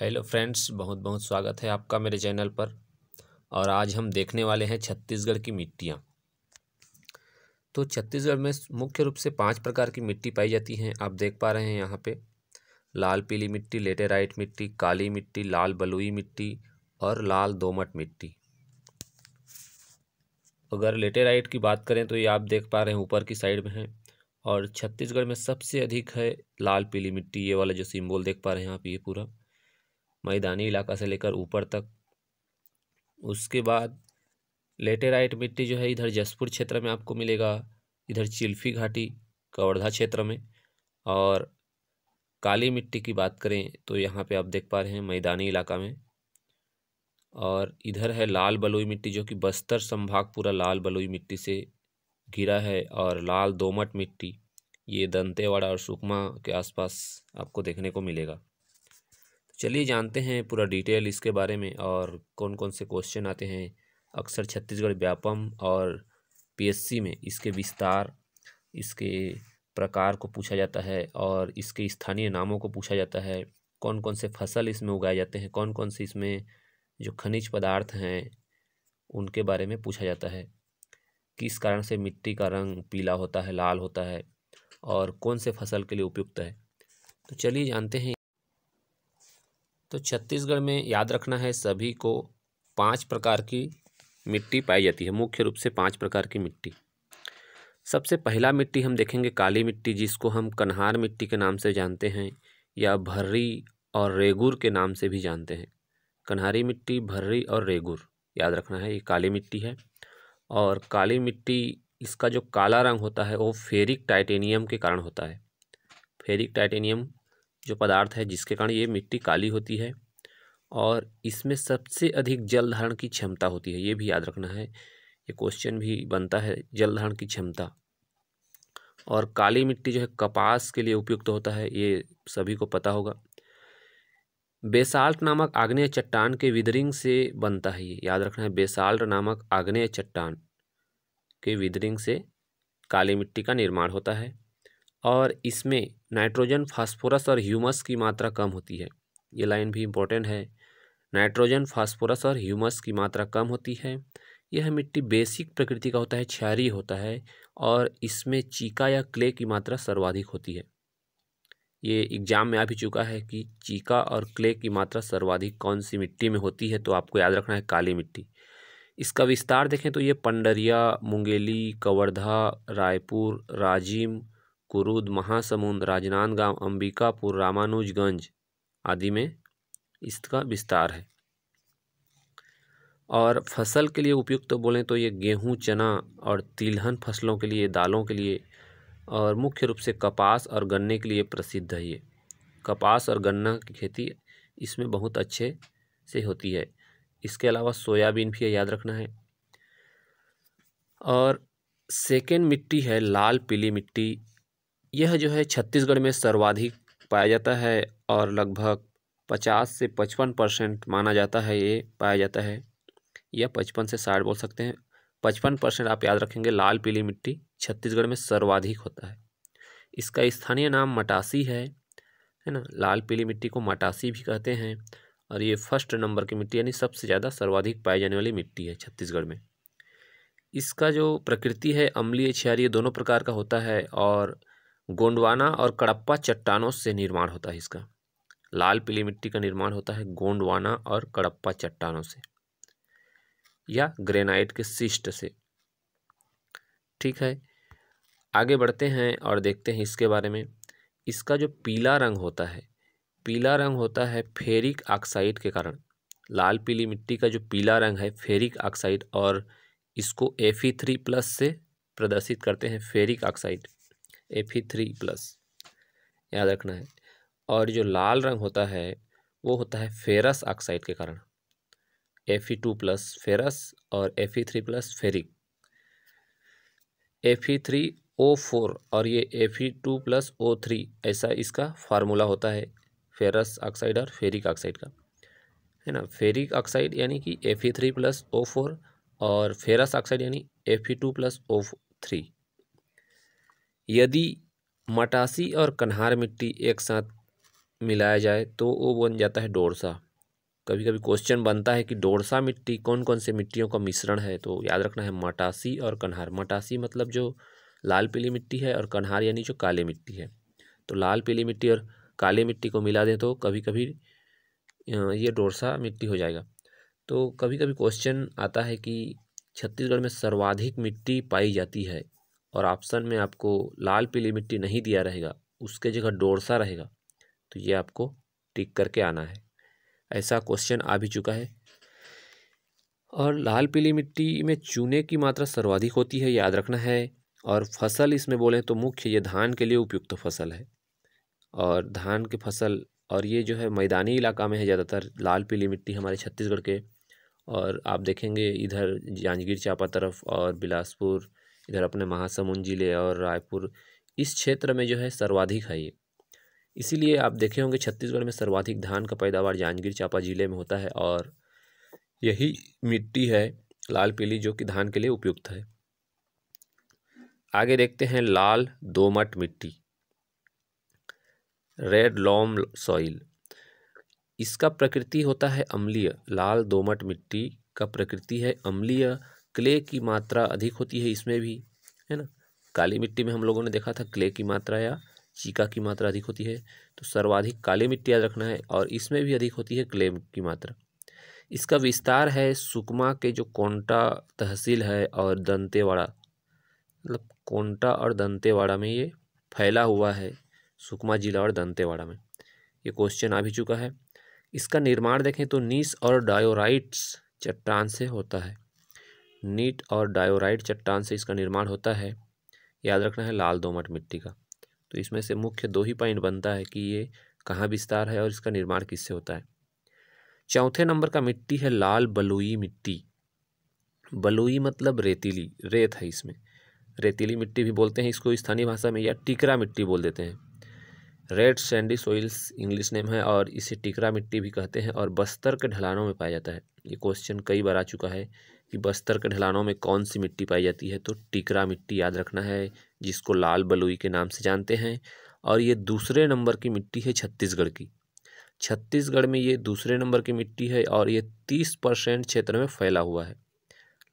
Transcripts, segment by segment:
hello friends बहुत बहुत स्वागत है आपका मेरे चैनल पर और आज हम देखने वाले हैं छत्तीसगढ़ की मिट्टियाँ तो छत्तीसगढ़ में मुख्य रूप से पांच प्रकार की मिट्टी पाई जाती हैं आप देख पा रहे हैं यहाँ पे लाल पीली मिट्टी लेटेराइट मिट्टी काली मिट्टी लाल बलुई मिट्टी और लाल दोमट मिट्टी अगर लेटेराइट की बात करें तो ये आप देख पा रहे हैं ऊपर की साइड में है और छत्तीसगढ़ में सबसे अधिक है लाल पीली मिट्टी ये वाला जो सिम्बोल देख पा रहे हैं आप ये पूरा मैदानी इलाका से लेकर ऊपर तक उसके बाद लेटेराइट मिट्टी जो है इधर जसपुर क्षेत्र में आपको मिलेगा इधर चिल्फी घाटी कवर्धा क्षेत्र में और काली मिट्टी की बात करें तो यहाँ पे आप देख पा रहे हैं मैदानी इलाका में और इधर है लाल बलुई मिट्टी जो कि बस्तर संभाग पूरा लाल बलुई मिट्टी से घिरा है और लाल दोमट मिट्टी ये दंतेवाड़ा और सुकमा के आसपास आपको देखने को मिलेगा चलिए जानते हैं पूरा डिटेल इसके बारे में और कौन कौन से क्वेश्चन आते हैं अक्सर छत्तीसगढ़ व्यापम और पीएससी में इसके विस्तार इसके प्रकार को पूछा जाता है और इसके स्थानीय नामों को पूछा जाता है कौन कौन से फसल इसमें उगाए जाते हैं कौन कौन से इसमें जो खनिज पदार्थ हैं उनके बारे में पूछा जाता है किस कारण से मिट्टी का रंग पीला होता है लाल होता है और कौन से फसल के लिए उपयुक्त है तो चलिए जानते हैं तो छत्तीसगढ़ में याद रखना है सभी को पांच प्रकार की मिट्टी पाई जाती है मुख्य रूप से पांच प्रकार की मिट्टी सबसे पहला मिट्टी हम देखेंगे काली मिट्टी जिसको हम कन्हार मिट्टी के नाम से जानते हैं या भर्री और रेगुर के नाम से भी जानते हैं कन्हारी मिट्टी भर्री और रेगुर याद रखना है ये काली मिट्टी है और काली मिट्टी इसका जो काला रंग होता है वो फेरिक टाइटेनियम के कारण होता है फेरिक टाइटेनियम जो पदार्थ है जिसके कारण ये मिट्टी काली होती है और इसमें सबसे अधिक जल धारण की क्षमता होती है ये भी याद रखना है ये क्वेश्चन भी बनता है जल धारण की क्षमता और काली मिट्टी जो है कपास के लिए उपयुक्त होता है ये सभी को पता होगा बेसाल्ट नामक आग्नेय चट्टान के विदरिंग से बनता है ये याद रखना है बेसाल्ट नामक आग्नेय चट्टान के विदरिंग से काली मिट्टी का निर्माण होता है और इसमें नाइट्रोजन फास्फोरस और ह्यूमस की मात्रा कम होती है ये लाइन भी इम्पोर्टेंट है नाइट्रोजन फास्फोरस और ह्यूमस की मात्रा कम होती है यह मिट्टी बेसिक प्रकृति का होता है छहरी होता है और इसमें चीका या क्ले की मात्रा सर्वाधिक होती है ये एग्जाम में आ भी चुका है कि चीका और क्ले की मात्रा सर्वाधिक कौन सी मिट्टी में होती है तो आपको याद रखना है काली मिट्टी इसका विस्तार देखें तो ये पंडरिया मुंगेली कवर्धा रायपुर राजिम कुरूद महासमुंद राजनांदगांव अंबिकापुर रामानुजगंज आदि में इसका विस्तार है और फसल के लिए उपयुक्त तो बोलें तो ये गेहूँ चना और तिलहन फसलों के लिए दालों के लिए और मुख्य रूप से कपास और गन्ने के लिए प्रसिद्ध है ये कपास और गन्ना की खेती इसमें बहुत अच्छे से होती है इसके अलावा सोयाबीन भी याद रखना है और सेकेंड मिट्टी है लाल पीली मिट्टी यह जो है छत्तीसगढ़ में सर्वाधिक पाया जाता है और लगभग पचास से पचपन परसेंट माना जाता है ये पाया जाता है या पचपन से साठ बोल सकते हैं पचपन परसेंट आप याद रखेंगे लाल पीली मिट्टी छत्तीसगढ़ में सर्वाधिक होता है इसका स्थानीय नाम मटासी है है ना लाल पीली मिट्टी को मटासी भी कहते हैं और ये फर्स्ट नंबर की मिट्टी यानी सबसे ज़्यादा सर्वाधिक पाई जाने वाली मिट्टी है छत्तीसगढ़ में इसका जो प्रकृति है अम्लीय क्षारीय दोनों प्रकार का होता है और गोंडवाना और कड़प्पा चट्टानों से निर्माण होता है इसका लाल पीली मिट्टी का निर्माण होता है गोंडवाना और कड़प्पा चट्टानों से या ग्रेनाइट के सिस्ट से ठीक है आगे बढ़ते हैं और देखते हैं इसके बारे में इसका जो पीला रंग होता है पीला रंग होता है फेरिक ऑक्साइड के कारण लाल पीली मिट्टी का जो पीला रंग है फेरिक ऑक्साइड और इसको एफ थ्री प्लस से प्रदर्शित करते हैं ferric oxide F E three plus याद रखना है और जो लाल रंग होता है वो होता है फेरस ऑक्साइड के कारण F E two plus ferrous और F E three plus ferric A three O four और ये F E two plus O three ऐसा इसका फार्मूला होता है फेरस ऑक्साइड और फेरिक ऑक्साइड का है ना फेरिक ऑक्साइड यानी कि F E three plus O four और फेरस ऑक्साइड यानी F E two plus O three यदि मटासी और कन्हार मिट्टी एक साथ मिलाया जाए तो वो बन जाता है डोरसा कभी कभी क्वेश्चन बनता है कि डोरसा मिट्टी कौन कौन से मिट्टियों का मिश्रण है तो याद रखना है मटासी और कन्हार मटासी मतलब जो लाल पीली मिट्टी है और कन्हार यानी जो काली मिट्टी है तो लाल पीली मिट्टी और काली मिट्टी को मिला दें तो कभी कभी ये डोरसा मिट्टी हो जाएगा तो कभी कभी क्वेश्चन आता है कि छत्तीसगढ़ में सर्वाधिक मिट्टी पाई जाती है और ऑप्शन में आपको लाल पीली मिट्टी नहीं दिया रहेगा उसके जगह डोरसा रहेगा तो ये आपको टिक करके आना है ऐसा क्वेश्चन आ भी चुका है और लाल पीली मिट्टी में चूने की मात्रा सर्वाधिक होती है याद रखना है और फसल इसमें बोलें तो मुख्य ये धान के लिए उपयुक्त फसल है और धान की फसल और ये जो है मैदानी इलाका में है ज़्यादातर लाल पीली मिट्टी हमारे छत्तीसगढ़ के और आप देखेंगे इधर जांजगीर चापा तरफ और बिलासपुर इधर अपने महासमुंद ज़िले और रायपुर इस क्षेत्र में जो है सर्वाधिक है ये इसीलिए आप देखे होंगे छत्तीसगढ़ में सर्वाधिक धान का पैदावार जांजगीर चांपा ज़िले में होता है और यही मिट्टी है लाल पीली जो कि धान के लिए उपयुक्त है आगे देखते हैं लाल दोमट मिट्टी रेड लॉम सॉइल इसका प्रकृति होता है अम्लीय लाल दोमट मिट्टी का प्रकृति है अम्लीय क्ले की मात्रा अधिक होती है इसमें भी है ना काली मिट्टी में हम लोगों ने देखा था क्ले की मात्रा या चीका की मात्रा अधिक होती है तो सर्वाधिक काली मिट्टी याद रखना है और इसमें भी अधिक होती है क्ले की मात्रा इसका विस्तार है सुकमा के जो कोंटा तहसील है और दंतेवाड़ा मतलब कोंटा और दंतेवाड़ा में ये फैला हुआ है सुकमा जिला और दंतेवाड़ा में ये क्वेश्चन आ भी चुका है इसका निर्माण देखें तो नीस और डायोराइट्स चट्टान से होता है नीट और डायोराइट चट्टान से इसका निर्माण होता है याद रखना है लाल दोमट मिट्टी का तो इसमें से मुख्य दो ही पॉइंट बनता है कि ये कहाँ विस्तार है और इसका निर्माण किससे होता है चौथे नंबर का मिट्टी है लाल बलुई मिट्टी बलुई मतलब रेतीली रेत है इसमें रेतीली मिट्टी भी बोलते हैं इसको स्थानीय भाषा में या टिकरा मिट्टी बोल देते हैं red sandy soils English name है और इसे टिकरा मिट्टी भी कहते हैं और बस्तर के ढलानों में पाया जाता है ये क्वेश्चन कई बार आ चुका है कि बस्तर के ढलानों में कौन सी मिट्टी पाई जाती है तो टिकरा मिट्टी याद रखना है जिसको लाल बलुई के नाम से जानते हैं और ये दूसरे नंबर की मिट्टी है छत्तीसगढ़ की छत्तीसगढ़ में ये दूसरे नंबर की मिट्टी है और ये तीस परसेंट क्षेत्र में फैला हुआ है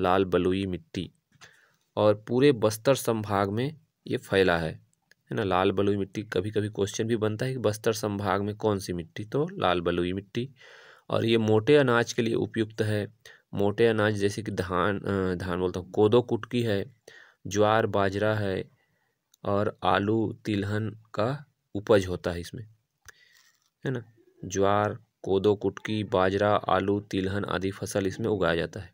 लाल बलुई मिट्टी और पूरे बस्तर संभाग में ये फैला है है ना लाल बलुई मिट्टी कभी कभी क्वेश्चन भी बनता है कि बस्तर संभाग में कौन सी मिट्टी तो लाल बलुई मिट्टी और ये मोटे अनाज के लिए उपयुक्त है मोटे अनाज जैसे कि धान धान बोलता हूँ कोदो कुटकी है ज्वार बाजरा है और आलू तिलहन का उपज होता है इसमें है ना ज्वार कोदो कुटकी बाजरा आलू तिलहन आदि फसल इसमें उगाया जाता है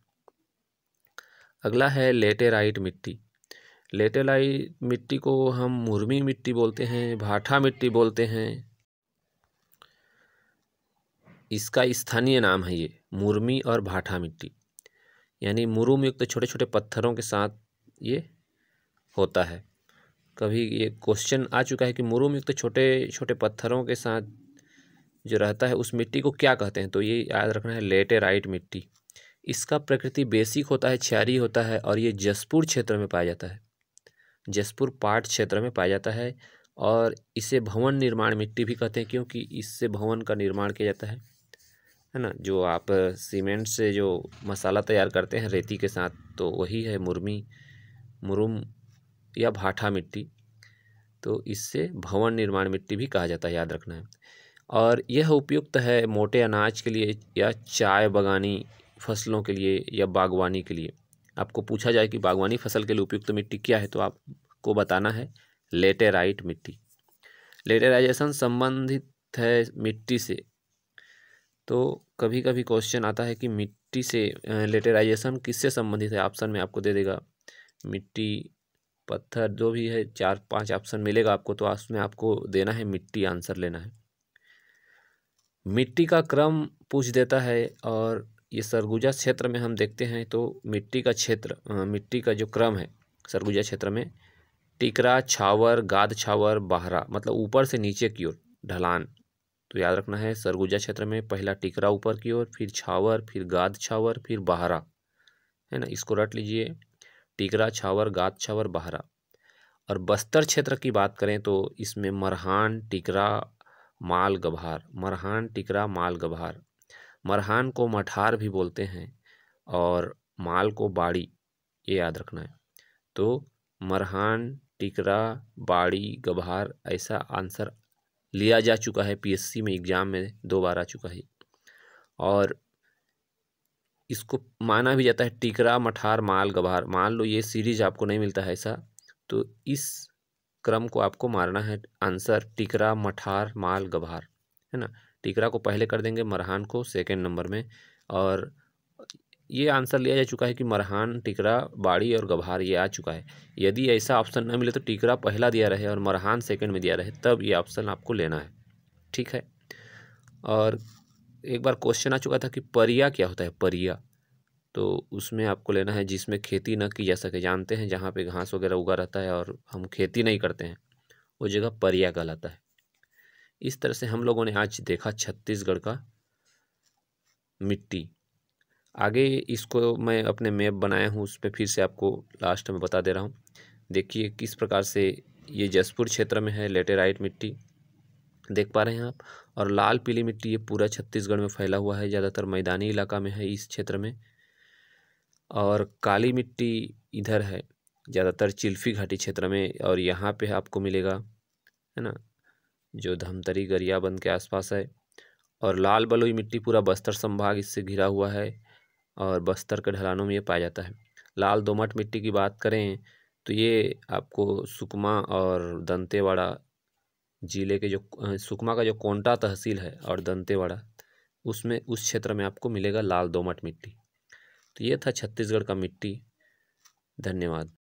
अगला है लेटेराइट मिट्टी लेटेराइट मिट्टी को हम मुरमी मिट्टी बोलते हैं भाठा मिट्टी बोलते हैं इसका स्थानीय नाम है ये मुरमी और भाठा मिट्टी यानी मुरुम युक्त छोटे छोटे पत्थरों के साथ ये होता है कभी ये क्वेश्चन आ चुका है कि मुरुम युक्त छोटे छोटे पत्थरों के साथ जो रहता है उस मिट्टी को क्या कहते हैं तो ये याद रखना है लेटेराइट मिट्टी इसका प्रकृति बेसिक होता है छियारी होता है और ये जसपुर क्षेत्र में पाया जाता है जसपुर पाट क्षेत्र में पाया जाता है और इसे भवन निर्माण मिट्टी भी कहते हैं क्योंकि इससे भवन का निर्माण किया जाता है है ना जो आप सीमेंट से जो मसाला तैयार करते हैं रेती के साथ तो वही है मुरमी मुरुम या भाठा मिट्टी तो इससे भवन निर्माण मिट्टी भी कहा जाता है याद रखना है और यह उपयुक्त है मोटे अनाज के लिए या चाय बगानी फसलों के लिए या बागवानी के लिए आपको पूछा जाए कि बागवानी फसल के लिए उपयुक्त मिट्टी क्या है तो आपको बताना है लेटेराइट मिट्टी लेटेराइजेशन संबंधित है मिट्टी से तो कभी कभी क्वेश्चन आता है कि मिट्टी से लेटेराइजेशन किससे संबंधित है ऑप्शन में आपको दे देगा मिट्टी पत्थर जो भी है चार पांच ऑप्शन मिलेगा आपको तो उसमें आपको देना है मिट्टी आंसर लेना है मिट्टी का क्रम पूछ देता है और ये सरगुजा क्षेत्र में हम देखते हैं तो मिट्टी का क्षेत्र मिट्टी का जो क्रम है सरगुजा क्षेत्र में टिकरा छावर गाद छावर बाहरा मतलब ऊपर से नीचे की ओर ढलान तो याद रखना है सरगुजा क्षेत्र में पहला टिकरा ऊपर की ओर फिर छावर फिर गाद छावर फिर बहरा है ना इसको रट लीजिए टिकरा छावर गाद छावर बहरा और बस्तर क्षेत्र की बात करें तो इसमें मरहान टिकरा माल गभार मरहान टिकरा माल गभार मरहान को मठार भी बोलते हैं और माल को बाड़ी ये याद रखना है तो मरहान टिकरा बाड़ी गभार ऐसा आंसर लिया जा चुका है पीएससी में एग्ज़ाम में दो बार आ चुका है और इसको माना भी जाता है टिकरा मठार माल गभार मान लो ये सीरीज आपको नहीं मिलता है ऐसा तो इस क्रम को आपको मारना है आंसर टिकरा मठार माल गभार है ना टिकरा को पहले कर देंगे मरहान को सेकेंड नंबर में और ये आंसर लिया जा चुका है कि मरहान टिकरा बाड़ी और गभार ये आ चुका है यदि ऐसा ऑप्शन न मिले तो टिकरा पहला दिया रहे और मरहान सेकंड में दिया रहे तब ये ऑप्शन आपको लेना है ठीक है और एक बार क्वेश्चन आ चुका था कि परिया क्या होता है परिया तो उसमें आपको लेना है जिसमें खेती न की जा सके जानते हैं जहाँ पर घास वगैरह उगा रहता है और हम खेती नहीं करते हैं वो जगह परिया कहलाता है इस तरह से हम लोगों ने आज देखा छत्तीसगढ़ का मिट्टी आगे इसको मैं अपने मैप बनाया हूँ उस पर फिर से आपको लास्ट में बता दे रहा हूँ देखिए किस प्रकार से ये जसपुर क्षेत्र में है लेटेराइट मिट्टी देख पा रहे हैं आप और लाल पीली मिट्टी ये पूरा छत्तीसगढ़ में फैला हुआ है ज़्यादातर मैदानी इलाका में है इस क्षेत्र में और काली मिट्टी इधर है ज़्यादातर चिल्फी घाटी क्षेत्र में और यहाँ पे आपको मिलेगा है ना जो धमतरी गरियाबंद के आसपास है और लाल बलुई मिट्टी पूरा बस्तर संभाग इससे घिरा हुआ है और बस्तर के ढलानों में ये पाया जाता है लाल दोमट मिट्टी की बात करें तो ये आपको सुकमा और दंतेवाड़ा ज़िले के जो सुकमा का जो कोंटा तहसील है और दंतेवाड़ा उसमें उस क्षेत्र में आपको मिलेगा लाल दोमट मिट्टी तो ये था छत्तीसगढ़ का मिट्टी धन्यवाद